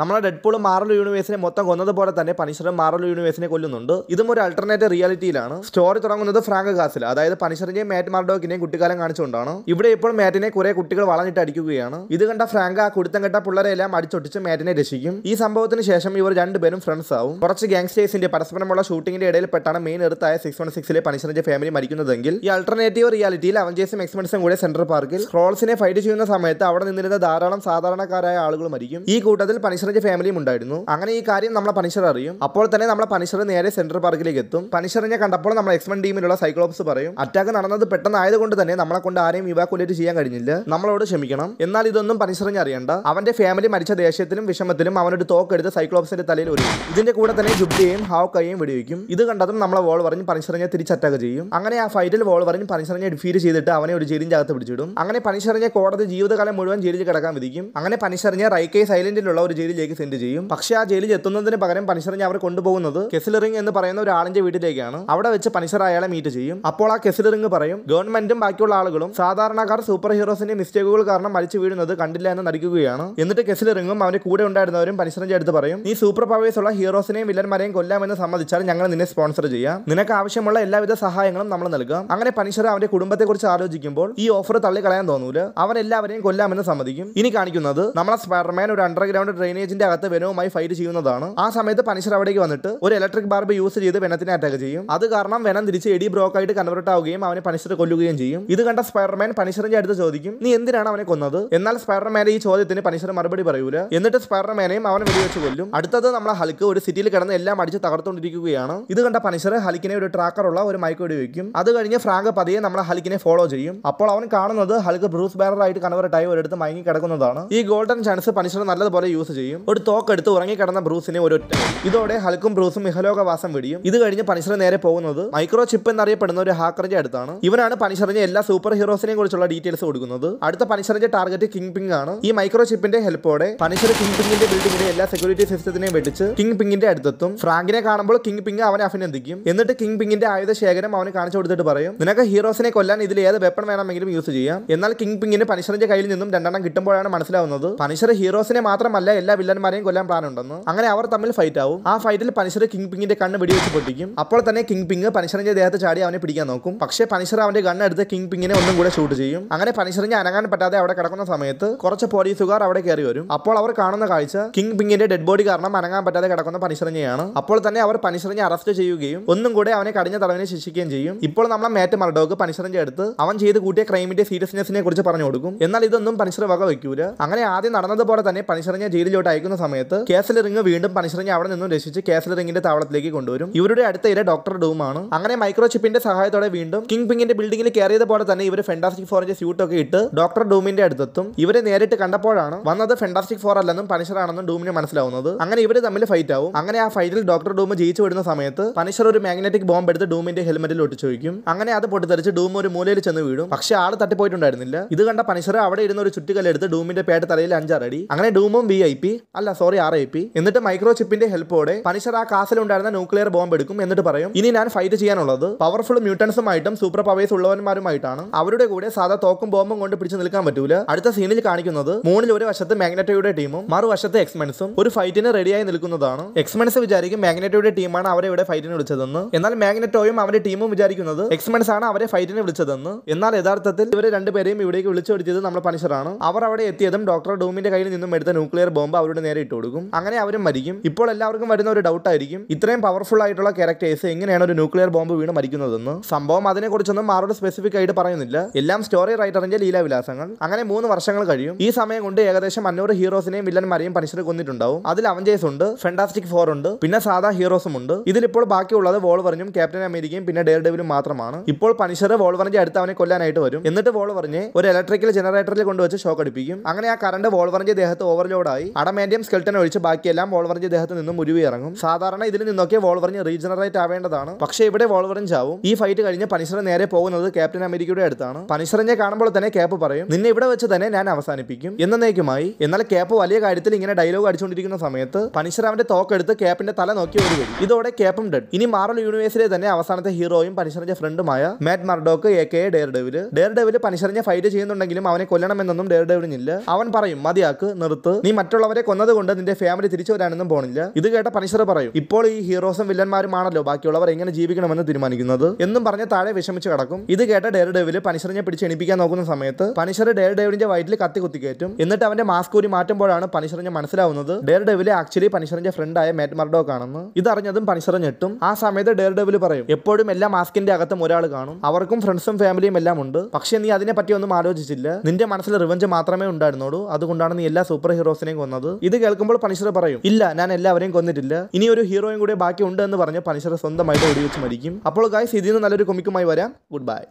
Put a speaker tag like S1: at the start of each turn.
S1: നമ്മളെ ഡെഡ്പൂളും മാറൽ യൂണിവേഴ്സിനെ മൊത്തം കൊന്നതുപോലെ തന്നെ പനിഷറും മാറൽ യൂണിവേഴ്സിനെ കൊല്ലുന്നുണ്ട് ഇതും ഒരു അൾട്ടർനേറ്റ് റിയാലിറ്റിയിലാണ് സ്റ്റോറി തുടങ്ങുന്നത് ഫ്രാങ്ക് കാസിൽ അതായത് പനിഷറിന്റെയും മാറ്റ് മാർഡോക്കിനെയും കുട്ടിക്കാലം കാണിച്ചുകൊണ്ടാണ് ഇവിടെ ഇപ്പോൾ മാറ്റിനെ കുറെ കുട്ടികൾ വളഞ്ഞിട്ട് അടിക്കുകയാണ് ഇത് കണ്ട ഫ്രാങ്ക് ആ കുടുത്തം കെട്ട പിള്ളേരെല്ലാം അടിച്ചൊട്ടിച്ച് മാറ്റിനെ രക്ഷിക്കും ഈ സംഭവത്തിന് ശേഷം ഇവർ രണ്ടുപേരും ഫ്രണ്ട്സ് ആവും കുറച്ച് ഗാങ്സ്റ്റേഴ്സിന്റെ പരസ്പരമുള്ള ഷൂട്ടിംഗിന്റെ ഇടയിൽപ്പെട്ടാണ് മെയിൻ എടുത്തായ സിക്സ് വൺ സിക്സിലെ പനിഷറിന്റെ ഫാമിലി മരിക്കുന്നതെങ്കിൽ ഈ അൾട്ടർനേറ്റീവ് റിയാലിറ്റിയിൽ അവഞ്ചേഴ്സും എക്സ്പെൻസും കൂടെ സെൻട്രൽ പാർക്കിൽ സ്ക്രോൾസിനെ ഫൈറ്റ് ചെയ്യുന്ന സമയത്ത് അവിടെ നിന്നിരുന്ന ധാരാളം സാധാരണക്കാരായ ആളുകൾ മരിക്കും ഈ കൂട്ടത്തിൽ പനിഷർ പണിഷറിന്റെ ഫാമിലിയും ഉണ്ടായിരുന്നു അങ്ങനെ ഈ കാര്യം നമ്മളെ പണിഷർ അറിയും അപ്പോൾ തന്നെ നമ്മളെ പണിഷർ നേരെ സെൻട്രൽ പാർക്കിലേക്ക് എത്തും പണിഷറിനെ കണ്ടപ്പോൾ നമ്മളെ എക്സ്മെൻ ടീമിലുള്ള സൈക്ലോപ്സ് പറയും അറ്റാക്ക് നടന്നത് പെട്ടെന്ന് ആയതുകൊണ്ട് തന്നെ നമ്മളെ കൊണ്ട് ആരെയും ഇവാക്കുലേറ്റ് ചെയ്യാൻ കഴിഞ്ഞില്ല നമ്മളോട് ക്ഷമിക്കണം എന്നാൽ ഇതൊന്നും പണിഷറിനെ അറിയണ്ട അവന്റെ ഫാമിലി മരിച്ച ദേഷ്യത്തിലും വിഷമത്തിലും അവനൊരു തോക്കെടുത്ത് സൈക്ലോപ്സിന്റെ തലയിൽ ഒരു ഇതിന്റെ കൂടെ തന്നെ ജുബ്ബിയെയും ഹാവക്കയെയും വെടിവെക്കും ഇത് കണ്ടതും നമ്മളെ വോൾ പറഞ്ഞ് പനിഷറിനെ തിരിച്ച് അറ്റാക്ക് ചെയ്യും അങ്ങനെ ആ ഫൈറ്റിൽ വോൾ പറഞ്ഞ് പണിഷറിനെ ഡിഫീറ്റ് ചെയ്തിട്ട് അവനെ ഒരു ജയിലിന്റെ പിടിച്ചിടും അങ്ങനെ പണിഷറിനെ കോടതി ജീവിതകാലം മുഴുവൻ ജയിലിൽ കിടക്കാൻ വിധിക്കും അങ്ങനെ പണിഷറിനെ റൈക്കേ സൈലന്റിലുള്ള ഒരു ജയിലിൽ ജയിലിലേക്ക് സെൻഡ് ചെയ്യും പക്ഷേ ആ ജയിലിൽ എത്തുന്നതിന് പകരം പനിഷറിനെ അവർ കൊണ്ടുപോകുന്നത് കെസിലറിംഗ് എന്ന് പറയുന്ന ഒരാളിന്റെ വീട്ടിലേക്കാണ് അവിടെ വെച്ച് പനിഷർ അയാളെ മീറ്റ് ചെയ്യും അപ്പോൾ ആ കെസിലറിംഗ് പറയും ഗവൺമെന്റും ബാക്കിയുള്ള ആളുകളും സാധാരണക്കാർ സൂപ്പർ ഹീറോസിന്റെ മിസ്റ്റേക്കുകൾ കാരണം മരിച്ചു വീഴുന്നത് കണ്ടില്ല എന്ന് നടിക്കുകയാണ് എന്നിട്ട് കെസിലിറിങ്ങും അവന്റെ കൂടെ ഉണ്ടായിരുന്നവരും പനിഷറിന്റെ അടുത്ത് പറയും നീ സൂപ്പർ പവേഴ്സ് ഉള്ള ഹീറോസിനെയും വില്ലന്മാരെയും കൊല്ലാമെന്ന് സമ്മതിച്ചാൽ ഞങ്ങൾ നിന്നെ സ്പോൺസർ ചെയ്യാം നിനക്ക് ആവശ്യമുള്ള എല്ലാവിധ സഹായങ്ങളും നമ്മൾ നൽകാം അങ്ങനെ പനിഷർ അവന്റെ കുടുംബത്തെക്കുറിച്ച് ആലോചിക്കുമ്പോൾ ഈ ഓഫർ തള്ളിക്കളയാൻ തോന്നൂല അവൻ എല്ലാവരെയും കൊല്ലാമെന്ന് സമ്മതിക്കും ഇനി കാണിക്കുന്നത് നമ്മളെ സ്പൈഡർമാൻ ഒരു അണ്ടർഗ്രൗണ്ട് ഡ്രെയിനേജ് സ്റ്റേജിന്റെ അകത്ത് വെനവുമായി ഫൈറ്റ് ചെയ്യുന്നതാണ് ആ സമയത്ത് പനിഷർ അവിടേക്ക് വന്നിട്ട് ഒരു ഇലക്ട്രിക് ബാർബ് യൂസ് ചെയ്ത് വെനത്തിനെ അറ്റാക്ക് ചെയ്യും അത് കാരണം വെനം തിരിച്ച് എഡി ബ്രോക്ക് ആയിട്ട് കൺവേർട്ട് ആവുകയും അവനെ പനിഷർ കൊല്ലുകയും ചെയ്യും ഇത് കണ്ട സ്പൈഡർമാൻ പനിഷറിന്റെ അടുത്ത് ചോദിക്കും നീ എന്തിനാണ് അവനെ കൊന്നത് എന്നാൽ സ്പൈഡർമാന്റെ ഈ ചോദ്യത്തിന് പനിഷർ മറുപടി പറയൂല എന്നിട്ട് സ്പൈഡർമാനെയും അവൻ വെടിവെച്ച് കൊല്ലും അടുത്തത് നമ്മളെ ഹൽക്ക് ഒരു സിറ്റിയിൽ കിടന്ന് എല്ലാം അടിച്ച് തകർത്തുകൊണ്ടിരിക്കുകയാണ് ഇത് കണ്ട പനിഷർ ഹൽക്കിനെ ഒരു ട്രാക്കറുള്ള ഒരു മൈക്ക് വെടി വെക്കും അത് കഴിഞ്ഞ് ഫ്രാങ്ക് പതിയെ നമ്മളെ ഹൽക്കിനെ ഫോളോ ചെയ്യും അപ്പോൾ അവൻ കാണുന്നത് ഹൽക്ക് ബ്രൂസ് ബാനർ ആയിട്ട് കൺവേർട്ട് ആയി ഒരിടത്ത് മയങ്ങി കിടക്കുന്നതാണ് ഈ ഗോൾഡൻ ചാൻസ് പനിഷർ നല്ലതുപോലെ യൂസ് ചെയ്യും കൊല്ലും ഒരു തോക്കെടുത്ത് ഉറങ്ങിക്കിടന്ന ബ്രൂസിനെ ഒരു ഒറ്റ ഇതോടെ ഹൽക്കും ബ്രൂസും ഇഹലോകവാസം വിടിയും ഇത് കഴിഞ്ഞ് പണിഷർ നേരെ പോകുന്നത് മൈക്രോ ചിപ്പ് എന്നറിയപ്പെടുന്ന ഒരു ഹാക്കറിന്റെ അടുത്താണ് ഇവനാണ് പണിഷറിന്റെ എല്ലാ സൂപ്പർ ഹീറോസിനെ കുറിച്ചുള്ള ഡീറ്റെയിൽസ് കൊടുക്കുന്നത് അടുത്ത പണിഷറിന്റെ ടാർഗറ്റ് കിങ് പിങ് ആണ് ഈ മൈക്രോ ചിപ്പിന്റെ ഹെൽപ്പോടെ പണിഷർ കിങ് പിങ്ങിന്റെ ബിൽഡിംഗിന്റെ എല്ലാ സെക്യൂരിറ്റി സിസ്റ്റത്തിനെയും വെടിച്ച് കിങ് പിങ്ങിന്റെ അടുത്തെത്തും ഫ്രാങ്കിനെ കാണുമ്പോൾ കിങ് പിങ് അവനെ അഭിനന്ദിക്കും എന്നിട്ട് കിങ് പിങ്ങിന്റെ ആയുധ ശേഖരം അവന് കാണിച്ചു കൊടുത്തിട്ട് പറയും നിനക്ക് ഹീറോസിനെ കൊല്ലാൻ ഇതിൽ ഏത് വെപ്പൺ വേണമെങ്കിലും യൂസ് ചെയ്യാം എന്നാൽ കിങ് പിങ്ങിന് പണിഷറിന്റെ കയ്യിൽ നിന്നും രണ്ടെണ്ണം കിട്ടുമ്പോഴാണ് മനസ്സിലാവുന്നത് പണിഷർ ഹീറോസിനെ മാത്രമല്ല എല്ലാ വില്ലന്മാരെയും കൊല്ലാൻ പ്ലാൻ ഉണ്ടെന്ന് അങ്ങനെ അവർ തമ്മിൽ ഫൈറ്റ് ആവും ആ ഫൈറ്റിൽ പനിഷർ കിങ് പിങ്ങിന്റെ കണ്ണ് വെടിവെച്ച് പൊട്ടിക്കും അപ്പോൾ തന്നെ കിങ് പിങ് പനിഷറിന്റെ ദേഹത്ത് ചാടി അവനെ പിടിക്കാൻ നോക്കും പക്ഷേ പനിഷർ അവന്റെ കണ്ണ് എടുത്ത് കിങ് പിങ്ങിനെ ഒന്നും കൂടെ ഷൂട്ട് ചെയ്യും അങ്ങനെ പനിഷറിന് അനങ്ങാൻ പറ്റാതെ അവിടെ കിടക്കുന്ന സമയത്ത് കുറച്ച് പോലീസുകാർ അവിടെ കയറി വരും അപ്പോൾ അവർ കാണുന്ന കാഴ്ച കിങ് പിങ്ങിന്റെ ഡെഡ് ബോഡി കാരണം അനങ്ങാൻ പറ്റാതെ കിടക്കുന്ന പനിഷറിനെയാണ് അപ്പോൾ തന്നെ അവർ പനിഷറിനെ അറസ്റ്റ് ചെയ്യുകയും ഒന്നും കൂടെ അവനെ കടിഞ്ഞ തടവിനെ ശിക്ഷിക്കുകയും ചെയ്യും ഇപ്പോൾ നമ്മളെ മാറ്റ് മർഡോക്ക് പനിഷറിന്റെ അടുത്ത് അവൻ ചെയ്ത് കൂട്ടിയ ക്രൈമിന്റെ സീരിയസ്നെസിനെ കുറിച്ച് പറഞ്ഞു കൊടുക്കും എന്നാൽ ഇതൊന്നും പനിഷർ വക വയ്ക്കൂല അങ്ങനെ ആദ്യം നടന്നതുപോലെ തന്നെ പനിഷറിനെ ജയിലിലോട്ട് ഇങ്ങോട്ട് അയക്കുന്ന സമയത്ത് കേസലിറിംഗ് വീണ്ടും പണിശറിംഗ് അവിടെ നിന്നും രക്ഷിച്ച് കേസലിറിംഗിന്റെ താവളത്തിലേക്ക് കൊണ്ടുവരും ഇവരുടെ അടുത്ത ഇര ഡോക്ടർ ഡൂമാണ് അങ്ങനെ മൈക്രോചിപ്പിന്റെ സഹായത്തോടെ വീണ്ടും കിങ് പിങ്ങിന്റെ ബിൽഡിംഗിൽ കയറിയത് പോലെ തന്നെ ഇവർ ഫെൻഡാസ്റ്റിക് ഫോറിന്റെ സ്യൂട്ട് ഒക്കെ ഇട്ട് ഡോക്ടർ ഡൂമിന്റെ അടുത്തെത്തും ഇവരെ നേരിട്ട് കണ്ടപ്പോഴാണ് വന്നത് ഫെൻഡാസ്റ്റിക് ഫോർ അല്ലെന്നും പണിഷറാണെന്നും ഡൂമിന് മനസ്സിലാവുന്നത് അങ്ങനെ ഇവര് തമ്മിൽ ഫൈറ്റ് ആവും അങ്ങനെ ആ ഫൈറ്റിൽ ഡോക്ടർ ഡൂം ജയിച്ചു വിടുന്ന സമയത്ത് പണിഷർ ഒരു മാഗ്നറ്റിക് ബോംബ് എടുത്ത് ഡൂമിന്റെ ഹെൽമെറ്റിൽ ഒട്ടിച്ചു അങ്ങനെ അത് പൊട്ടിത്തെറിച്ച് ഡൂം ഒരു മൂലയിൽ ചെന്ന് വീഴും പക്ഷെ ആൾ തട്ടിപ്പോയിട്ടുണ്ടായിരുന്നില്ല ഇത് കണ്ട പണിഷർ അവിടെ ഇരുന്ന ഒരു ചുറ്റിക്കല്ലെടുത്ത് ഡൂമിന്റെ പേട്ട തലയിൽ അഞ്ചാറടി അങ്ങനെ ഡൂമും വി ഐ പി അല്ല സോറി ആർ ഐ പി എന്നിട്ട് മൈക്രോ ചിപ്പിന്റെ ഹെൽപ്പോടെ പണിഷർ ആ ഉണ്ടായിരുന്ന ന്യൂക്ലിയർ ബോംബ് എടുക്കും എന്നിട്ട് പറയും ഇനി ഞാൻ ഫൈറ്റ് ചെയ്യാനുള്ളത് പവർഫുൾ മ്യൂട്ടൻസുമായിട്ടും സൂപ്പർ പവേഴ്സ് ഉള്ളവന്മാരുമായിട്ടാണ് അവരുടെ കൂടെ സാധാ തോക്കും ബോംബും കൊണ്ട് പിടിച്ചു നിൽക്കാൻ പറ്റൂല അടുത്ത സീനിൽ കാണിക്കുന്നത് മൂന്നിൽ ഒരു വശത്ത് മാഗ്നറ്റോയുടെ ടീമും മറുവശത്ത് എക്സ്മെൻസും ഒരു ഫൈറ്റിന് റെഡിയായി നിൽക്കുന്നതാണ് എക്സ്മെൻസ് വിചാരിക്കും മാഗ്നറ്റോയുടെ ടീമാണ് അവരെ ഇവിടെ ഫൈറ്റിന് വിളിച്ചതെന്ന് എന്നാൽ മാഗ്നറ്റോയും അവരുടെ ടീമും വിചാരിക്കുന്നത് എക്സ്മെൻസ് ആണ് അവരെ ഫൈറ്റിന് വിളിച്ചതെന്ന് എന്നാൽ യഥാർത്ഥത്തിൽ ഇവരെ രണ്ടുപേരെയും ഇവിടേക്ക് വിളിച്ചു വരുത്തിയത് നമ്മുടെ പണിഷറാണ് അവർ അവിടെ എത്തിയതും ഡോക്ടർ ഡൂമിന്റെ കയ്യിൽ നിന്നും എടുത്ത ന്യൂക്ലിയർ ബോംബ് അവരുടെ നേരെ ഇട്ട് കൊടുക്കും അങ്ങനെ അവരും മരിക്കും ഇപ്പോൾ എല്ലാവർക്കും വരുന്ന ഒരു ഡൗട്ട് ആയിരിക്കും ഇത്രയും പവർഫുൾ ആയിട്ടുള്ള ക്യാരക്ടേഴ്സ് എങ്ങനെയാണ് ഒരു ന്യൂക്ലിയർ ബോംബ് വീണ് മരിക്കുന്നതെന്ന് സംഭവം അതിനെക്കുറിച്ചൊന്നും മാറോട് സ്പെസിഫിക് ആയിട്ട് പറയുന്നില്ല എല്ലാം സ്റ്റോറി റൈറ്ററിന്റെ വിലാസങ്ങൾ അങ്ങനെ മൂന്ന് വർഷങ്ങൾ കഴിയും ഈ സമയം കൊണ്ട് ഏകദേശം അഞ്ഞൂറ് ഹീറോസിനെയും വില്ലന്മാരെയും പനിഷർ കൊന്നിട്ടുണ്ടാവും അതിൽ അവഞ്ചേഴ്സ് ഉണ്ട് ഫെൻഡാസ്റ്റിക് ഫോർ ഉണ്ട് പിന്നെ സാധാ ഹീറോസും ഉണ്ട് ഇതിലിപ്പോൾ ബാക്കിയുള്ളത് വോൾവറിനും ക്യാപ്റ്റൻ അമേരിക്കയും പിന്നെ ഡെയർ ഡെവിലും മാത്രമാണ് ഇപ്പോൾ പനിഷർ വോൾവറിന്റെ അടുത്ത് അവനെ കൊല്ലാനായിട്ട് വരും എന്നിട്ട് വോൾവറിനെ ഒരു ഇലക്ട്രിക്കൽ ജനറേറ്ററിൽ കൊണ്ടുവച്ച് ഷോക്ക് അടിപ്പിക്കും അങ്ങനെ ആ കറണ്ട് വോൾവറിന്റെ ദേഹത്ത് ഓവർലോഡായി അടം ടാമാൻഡിയം സ്കെൽട്ടൻ ഒഴിച്ച് ബാക്കിയെല്ലാം വോൾവറിഞ്ച് ദേഹത്ത് നിന്നും മുരുവി ഇറങ്ങും സാധാരണ ഇതിൽ നിന്നൊക്കെ വോൾവറിഞ്ച് റീജനറേറ്റ് ആവേണ്ടതാണ് പക്ഷേ ഇവിടെ വോൾവറിഞ്ച് ആവും ഈ ഫൈറ്റ് കഴിഞ്ഞ് പനിഷർ നേരെ പോകുന്നത് ക്യാപ്റ്റൻ അമേരിക്കയുടെ അടുത്താണ് പനിഷറിനെ കാണുമ്പോൾ തന്നെ ക്യാപ്പ് പറയും നിന്നെ ഇവിടെ വെച്ച് തന്നെ ഞാൻ അവസാനിപ്പിക്കും എന്നേക്കുമായി എന്നാൽ ക്യാപ്പ് വലിയ കാര്യത്തിൽ ഇങ്ങനെ ഡയലോഗ് അടിച്ചുകൊണ്ടിരിക്കുന്ന സമയത്ത് പനിഷർ അവന്റെ തോക്കെടുത്ത് ക്യാപ്പിന്റെ തല നോക്കി ഒരു വരും ഇതോടെ ക്യാപ്പും ഡെഡ് ഇനി മാറൽ യൂണിവേഴ്സിലെ തന്നെ അവസാനത്തെ ഹീറോയും പനിഷറിന്റെ ഫ്രണ്ടുമായ Matt Murdock aka Daredevil Daredevil പനിഷറിനെ ഫൈറ്റ് ചെയ്യുന്നുണ്ടെങ്കിലും അവനെ കൊല്ലണമെന്നൊന്നും ഡെയർ ഡെവിലിനില്ല അവൻ പറയും മതിയാക്ക് നിർത്ത് നീ മറ്റുള്ളവരെ കൊന്നതുകൊണ്ട് നിന്റെ ഫാമിലി തിരിച്ചു വരാനൊന്നും പോണില്ല ഇത് കേട്ട പനിഷർ പറയും ഇപ്പോൾ ഈ ഹീറോസും വില്ലന്മാരുമാണല്ലോ ബാക്കിയുള്ളവർ എങ്ങനെ ജീവിക്കണമെന്ന് തീരുമാനിക്കുന്നത് എന്നും പറഞ്ഞ് താഴെ വിഷമിച്ച് കിടക്കും ഇത് കേട്ട ഡെയർ ഡേവിൽ പനിഷറിനെ പിടിച്ച് എണിപ്പിക്കാൻ നോക്കുന്ന സമയത്ത് പനിഷർ ഡെയർ ഡെവിലിന്റെ വയറ്റിൽ കത്തി കുത്തിക്കയറ്റും എന്നിട്ട് അവന്റെ മാസ്ക് കൂടി മാറ്റുമ്പോഴാണ് പനിഷറിനെ മനസ്സിലാവുന്നത് ഡെയർ ഡെവില് ആക്ച്വലി പനിഷറിന്റെ ഫ്രണ്ടായ മാറ്റ് മർഡോക്ക് ആണെന്ന് ഇതറിഞ്ഞതും പനിഷർ ഞെട്ടും ആ സമയത്ത് ഡെയർ ഡേവിൽ പറയും എപ്പോഴും എല്ലാ മാസ്കിന്റെ അകത്തും ഒരാൾ കാണും അവർക്കും ഫ്രണ്ട്സും ഫാമിലിയും എല്ലാം ഉണ്ട് പക്ഷെ നീ അതിനെ പറ്റി ഒന്നും ആലോചിച്ചില്ല നിന്റെ മനസ്സിൽ റിവഞ്ച് മാത്രമേ ഉണ്ടായിരുന്നുള്ളൂ അതുകൊണ്ടാണ് നീ എല്ലാ സൂപ്പർ ഹീറോസിനെയും കൊന്നത് ഇത് കേൾക്കുമ്പോൾ പണിഷർ പറയും ഇല്ല ഞാൻ എല്ലാവരെയും കൊന്നിട്ടില്ല ഇനി ഒരു ഹീറോയും കൂടെ ബാക്കി ഉണ്ട് എന്ന് പറഞ്ഞ് പണിഷർ സ്വന്തമായിട്ട് വെച്ച് മരിക്കും അപ്പോൾ ഗായ്സ് ഇതിൽ നിന്ന് നല്ലൊരു കൊമിക്കുമായി വരാം ഗുഡ് ബൈ